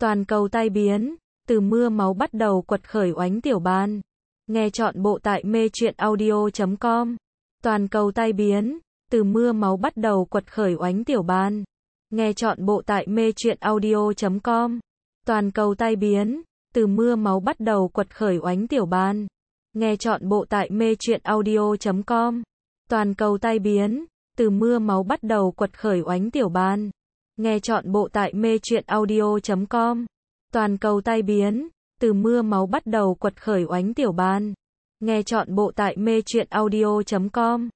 Toàn cầu tai biến, từ mưa máu bắt đầu quật khởi oánh tiểu ban. Nghe chọn bộ tại mê truyện audio.com. Toàn cầu tai biến, từ mưa máu bắt đầu quật khởi oánh tiểu ban. Nghe chọn bộ tại mê truyện audio.com. Toàn cầu tai biến, từ mưa máu bắt đầu quật khởi oánh tiểu ban. Nghe chọn bộ tại mê truyện audio.com. Toàn cầu tai biến, từ mưa máu bắt đầu quật khởi oánh tiểu ban. Nghe chọn bộ tại mê truyện audio.com. Toàn cầu tai biến, từ mưa máu bắt đầu quật khởi oánh tiểu ban. Nghe chọn bộ tại mê truyện audio.com.